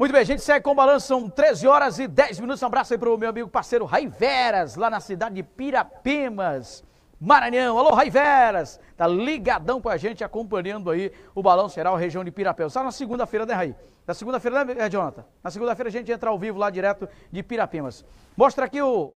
Muito bem, a gente segue com o balanço, são 13 horas e 10 minutos. Um abraço aí para o meu amigo parceiro Raiveras, lá na cidade de Pirapemas, Maranhão. Alô, Raiveras! Tá ligadão com a gente, acompanhando aí o Balanço Geral, região de Pirapemas. Só na segunda-feira, né, Raí? Na segunda-feira, né, Jonathan? Na segunda-feira a gente entra ao vivo lá direto de Pirapemas. Mostra aqui o...